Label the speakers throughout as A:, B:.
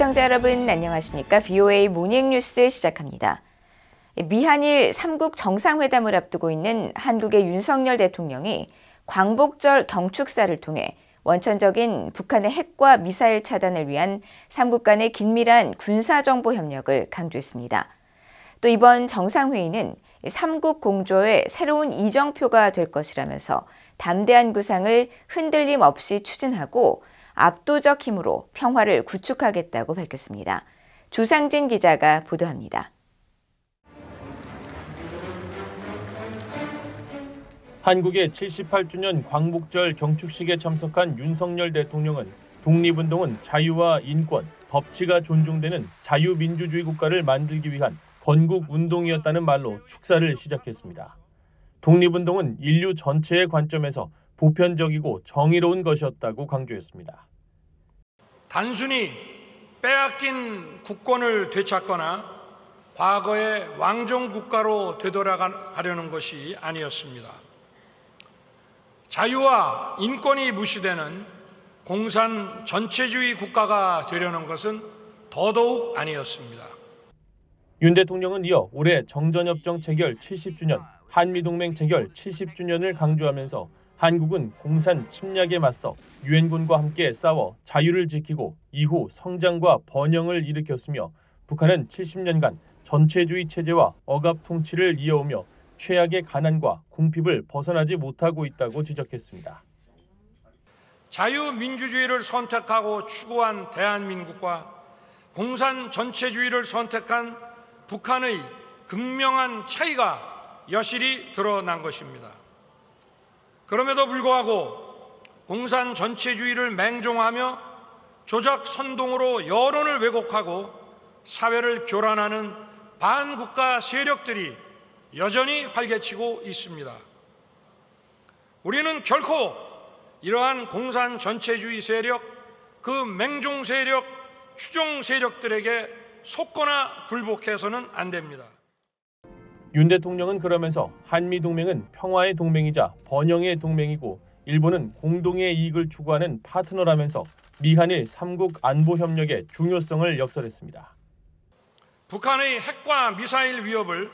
A: 시청자 여러분 안녕하십니까? VOA 모닝 뉴스 시작합니다. 미한일 3국 정상회담을 앞두고 있는 한국의 윤석열 대통령이 광복절 경축사를 통해 원천적인 북한의 핵과 미사일 차단을 위한 3국 간의 긴밀한 군사정보 협력을 강조했습니다. 또 이번 정상회의는 3국 공조의 새로운 이정표가 될 것이라면서 담대한 구상을 흔들림 없이 추진하고 압도적 힘으로 평화를 구축하겠다고 밝혔습니다. 조상진 기자가 보도합니다.
B: 한국의 78주년 광복절 경축식에 참석한 윤석열 대통령은 독립운동은 자유와 인권, 법치가 존중되는 자유민주주의 국가를 만들기 위한 건국운동이었다는 말로 축사를 시작했습니다. 독립운동은 인류 전체의 관점에서 보편적이고 정의로운 것이었다고 강조했습니다.
C: 단순히 빼앗긴 국권을 되찾거나 과거의 왕정 국가로 되돌아가려는 것이 아니었습니다. 자유와 인권이 무시되는 공산 전체주의 국가가 되려는 것은 더더욱
B: 아니었습니다. 윤 대통령은 이어 올해 정전협정 체결 70주년, 한미동맹 체결 70주년을 강조하면서 한국은 공산 침략에 맞서 유엔군과 함께 싸워 자유를 지키고 이후 성장과 번영을 일으켰으며 북한은 70년간 전체주의 체제와 억압 통치를 이어오며 최악의 가난과 궁핍을 벗어나지 못하고 있다고 지적했습니다.
C: 자유민주주의를 선택하고 추구한 대한민국과 공산 전체주의를 선택한 북한의 극명한 차이가 여실히 드러난 것입니다. 그럼에도 불구하고 공산 전체주의를 맹종하며 조작 선동으로 여론을 왜곡하고 사회를 교란하는 반국가 세력들이 여전히 활개치고 있습니다. 우리는 결코 이러한 공산 전체주의 세력, 그 맹종 세력, 추종 세력들에게
B: 속거나 굴복해서는 안 됩니다. 윤 대통령은 그러면서 한미 동맹은 평화의 동맹이자 번영의 동맹이고 일본은 공동의 이익을 추구하는 파트너라면서 미한일 3국 안보 협력의 중요성을 역설했습니다.
C: 북한의 핵과 미사일 위협을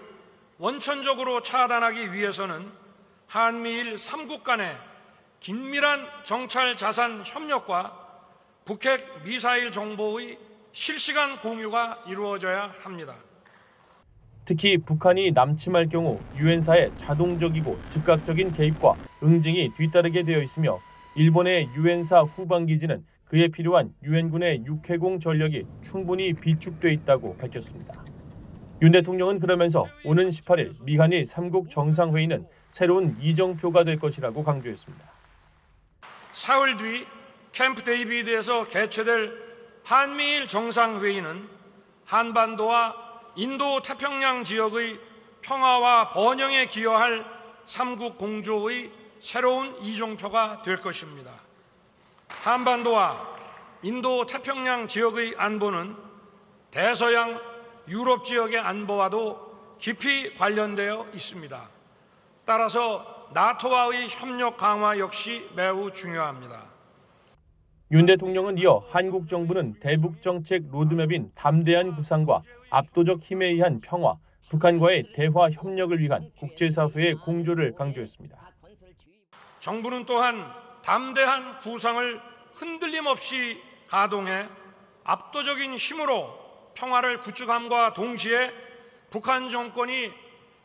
C: 원천적으로 차단하기 위해서는 한미일 3국 간의 긴밀한 정찰 자산 협력과 북핵 미사일 정보의 실시간 공유가 이루어져야 합니다.
B: 특히 북한이 남침할 경우 유엔사의 자동적이고 즉각적인 개입과 응징이 뒤따르게 되어 있으며 일본의 유엔사 후방 기지는 그에 필요한 유엔군의 육해공 전력이 충분히 비축돼 있다고 밝혔습니다. 윤 대통령은 그러면서 오는 18일 미한이 3국 정상회의는 새로운 이정표가 될 것이라고 강조했습니다.
C: 사흘 뒤 캠프 데이비드에서 개최될 한미일 정상회의는 한반도와 인도 태평양 지역의 평화와 번영에 기여할 삼국 공조의 새로운 이종표가 될 것입니다. 한반도와 인도 태평양 지역의 안보는 대서양 유럽 지역의 안보와도 깊이 관련되어 있습니다. 따라서 나토와의 협력 강화 역시 매우 중요합니다.
B: 윤 대통령은 이어 한국 정부는 대북 정책 로드맵인 담대한 구상과 압도적 힘에 의한 평화, 북한과의 대화 협력을 위한 국제사회의 공조를 강조했습니다.
C: 정부는 또한 담대한 구상을 흔들림 없이 가동해 압도적인 힘으로 평화를 구축함과 동시에 북한 정권이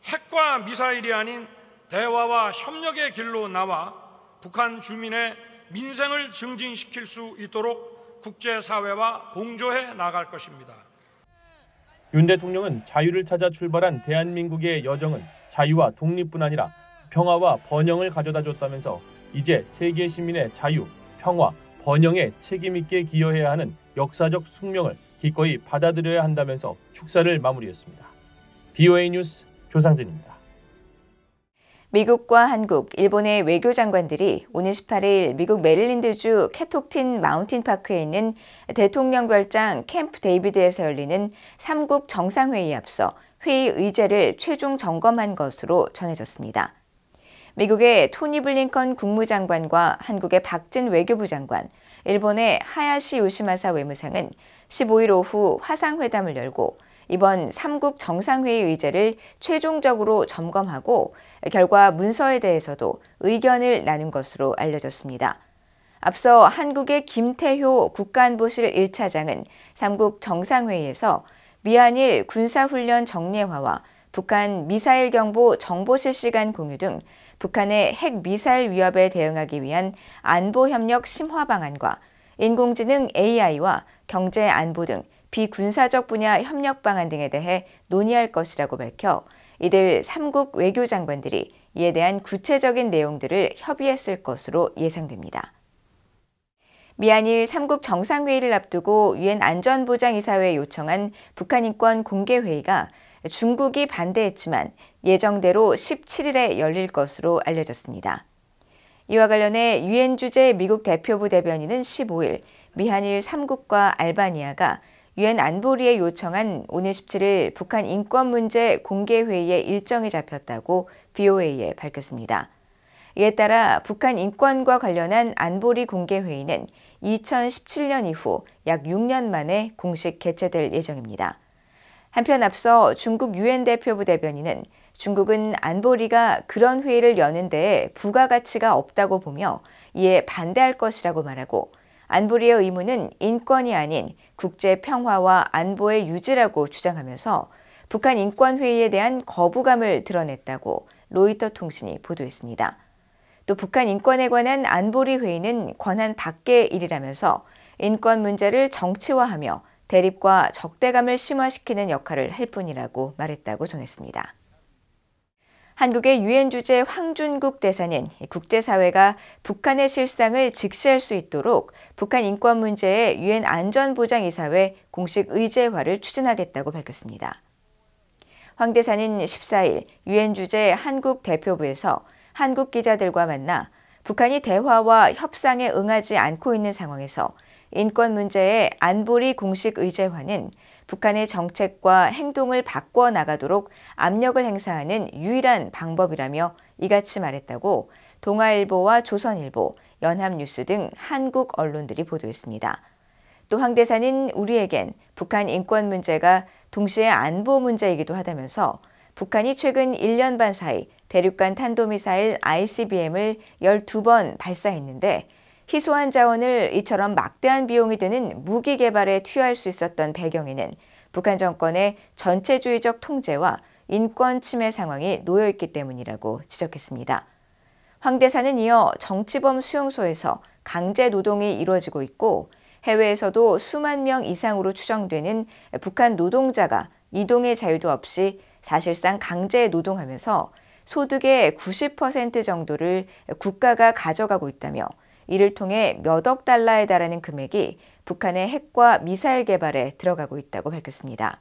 C: 핵과 미사일이 아닌 대화와 협력의 길로 나와 북한 주민의 민생을 증진시킬 수 있도록 국제사회와 공조해 나갈 것입니다.
B: 윤 대통령은 자유를 찾아 출발한 대한민국의 여정은 자유와 독립뿐 아니라 평화와 번영을 가져다 줬다면서 이제 세계 시민의 자유, 평화, 번영에 책임있게 기여해야 하는 역사적 숙명을 기꺼이 받아들여야 한다면서 축사를 마무리했습니다. BOA 뉴스 조상진입니다.
A: 미국과 한국, 일본의 외교장관들이 오는 18일 미국 메릴린드주 캐톡틴 마운틴파크에 있는 대통령 별장 캠프 데이비드에서 열리는 3국 정상회의에 앞서 회의 의제를 최종 점검한 것으로 전해졌습니다. 미국의 토니 블링컨 국무장관과 한국의 박진 외교부 장관, 일본의 하야시 요시마사 외무상은 15일 오후 화상회담을 열고 이번 3국 정상회의 의제를 최종적으로 점검하고 결과 문서에 대해서도 의견을 나눈 것으로 알려졌습니다. 앞서 한국의 김태효 국가보실 1차장은 3국 정상회의에서 미한일 군사훈련 정례화와 북한 미사일 경보 정보 실시간 공유 등 북한의 핵 미사일 위협에 대응하기 위한 안보 협력 심화 방안과 인공지능 AI와 경제 안보 등 비군사적 분야 협력 방안 등에 대해 논의할 것이라고 밝혀 이들 3국 외교장관들이 이에 대한 구체적인 내용들을 협의했을 것으로 예상됩니다. 미얀일 3국 정상회의를 앞두고 유엔 안전보장이사회에 요청한 북한 인권 공개회의가 중국이 반대했지만 예정대로 17일에 열릴 것으로 알려졌습니다. 이와 관련해 유엔 주재 미국 대표부 대변인은 15일 미한일 3국과 알바니아가 유엔 안보리에 요청한 오늘 17일 북한 인권 문제 공개 회의의 일정이 잡혔다고 BOA에 밝혔습니다. 이에 따라 북한 인권과 관련한 안보리 공개 회의는 2017년 이후 약 6년 만에 공식 개최될 예정입니다. 한편 앞서 중국 유엔 대표부 대변인은 중국은 안보리가 그런 회의를 여는 데에 부가가치가 없다고 보며 이에 반대할 것이라고 말하고 안보리의 의무는 인권이 아닌 국제 평화와 안보의 유지라고 주장하면서 북한 인권회의에 대한 거부감을 드러냈다고 로이터 통신이 보도했습니다. 또 북한 인권에 관한 안보리 회의는 권한 밖의 일이라면서 인권 문제를 정치화하며 대립과 적대감을 심화시키는 역할을 할 뿐이라고 말했다고 전했습니다. 한국의 유엔 주재 황준국 대사는 국제사회가 북한의 실상을 직시할 수 있도록 북한 인권 문제에 유엔 안전보장이사회 공식 의제화를 추진하겠다고 밝혔습니다. 황 대사는 14일 유엔 주재 한국 대표부에서 한국 기자들과 만나 북한이 대화와 협상에 응하지 않고 있는 상황에서 인권 문제의 안보리 공식 의제화는 북한의 정책과 행동을 바꿔 나가도록 압력을 행사하는 유일한 방법이라며 이같이 말했다고 동아일보와 조선일보, 연합뉴스 등 한국 언론들이 보도했습니다. 또황 대사는 우리에겐 북한 인권 문제가 동시에 안보 문제이기도 하다면서 북한이 최근 1년 반 사이 대륙간 탄도미사일 ICBM을 12번 발사했는데 희소한 자원을 이처럼 막대한 비용이 드는 무기 개발에 투여할 수 있었던 배경에는 북한 정권의 전체주의적 통제와 인권 침해 상황이 놓여 있기 때문이라고 지적했습니다. 황 대사는 이어 정치범 수용소에서 강제 노동이 이루어지고 있고 해외에서도 수만 명 이상으로 추정되는 북한 노동자가 이동의 자유도 없이 사실상 강제 노동하면서 소득의 90% 정도를 국가가 가져가고 있다며 이를 통해 몇 억 달러에 달하는 금액이 북한의 핵과 미사일 개발에 들어가고 있다고 밝혔습니다.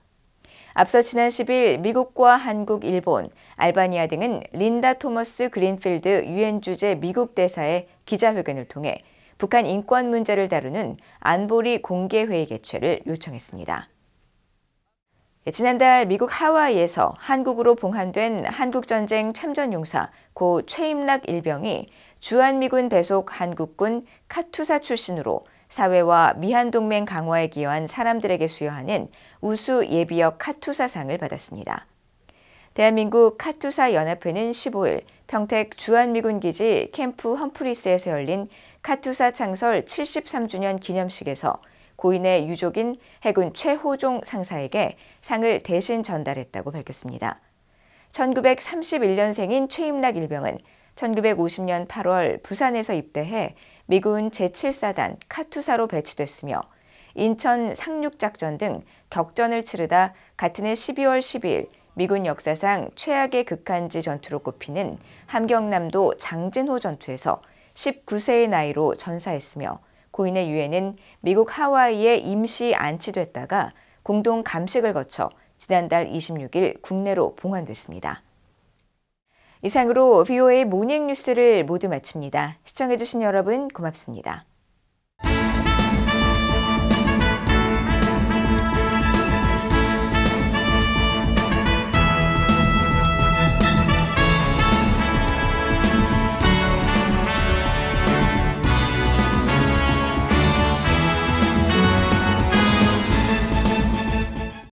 A: 앞서 지난 10일 미국과 한국, 일본, 알바니아 등은 린다 토머스 그린필드 유엔 주재 미국 대사의 기자회견을 통해 북한 인권 문제를 다루는 안보리 공개회의 개최를 요청했습니다. 예, 지난달 미국 하와이에서 한국으로 봉환된 한국전쟁 참전용사 고 최임락 일병이 주한미군 배속 한국군 카투사 출신으로 사회와 미한동맹 강화에 기여한 사람들에게 수여하는 우수 예비역 카투사상을 받았습니다. 대한민국 카투사 연합회는 15일 평택 주한미군기지 캠프 험프리스에서 열린 카투사 창설 73주년 기념식에서 고인의 유족인 해군 최호종 상사에게 상을 대신 전달했다고 밝혔습니다. 1931년생인 최임락 일병은 1950년 8월 부산에서 입대해 미군 제7사단 카투사로 배치됐으며 인천 상륙작전 등 격전을 치르다 같은 해 12월 10일 미군 역사상 최악의 극한지 전투로 꼽히는 함경남도 장진호 전투에서 19세의 나이로 전사했으며 고인의 유해는 미국 하와이에 임시 안치됐다가 공동 감식을 거쳐 지난달 26일 국내로 봉환됐습니다. 이상으로 VOA 모닝 뉴스를 모두 마칩니다. 시청해주신 여러분 고맙습니다.